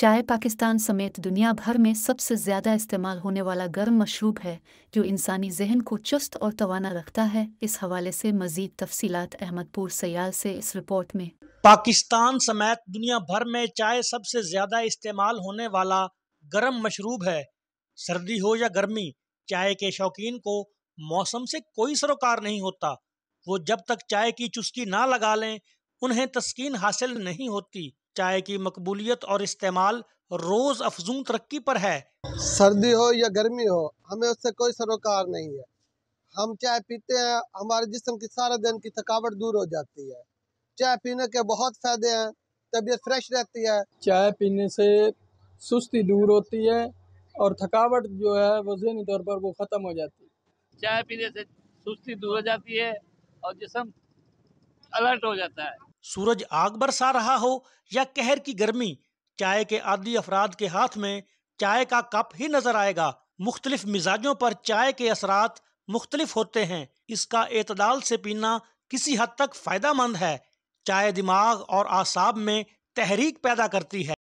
चाय पाकिस्तान समेत दुनिया भर में सबसे ज़्यादा इस्तेमाल होने वाला गर्म मशरूब है जो इंसानी जहन को चुस्त और तवाना रखता है इस हवाले से मजीद तफसीत अहमदपुर सयाल से इस रिपोर्ट में पाकिस्तान समेत दुनिया भर में चाय सबसे ज़्यादा इस्तेमाल होने वाला गर्म मशरूब है सर्दी हो या गर्मी चाय के शौकीन को मौसम से कोई सरोकार नहीं होता वो जब तक चाय की चुस्की ना लगा लें उन्हें तस्किन हासिल नहीं होती चाय की मकबूलियत और इस्तेमाल रोज अफजून तरक्की पर है सर्दी हो या गर्मी हो हमें उससे कोई सरोकार नहीं है हम चाय पीते हैं हमारे जिसम की सारा दिन की थकावट दूर हो जाती है चाय पीने के बहुत फ़ायदे हैं तबीयत फ्रेश रहती है चाय पीने से सुस्ती दूर होती है और थकावट जो है वो जहनी तौर पर वो ख़त्म हो जाती है चाय पीने से सुस्ती दूर हो जाती है और जिसम अलर्ट हो जाता है सूरज आग बरसा रहा हो या कहर की गर्मी चाय के आदि अफराद के हाथ में चाय का कप ही नजर आएगा मुख्तलिफ मिजाजों पर चाय के असरात मुख्तलिफ होते हैं इसका एतदाल से पीना किसी हद तक फ़ायदा मंद है चाय दिमाग और आसाब में तहरीक पैदा करती है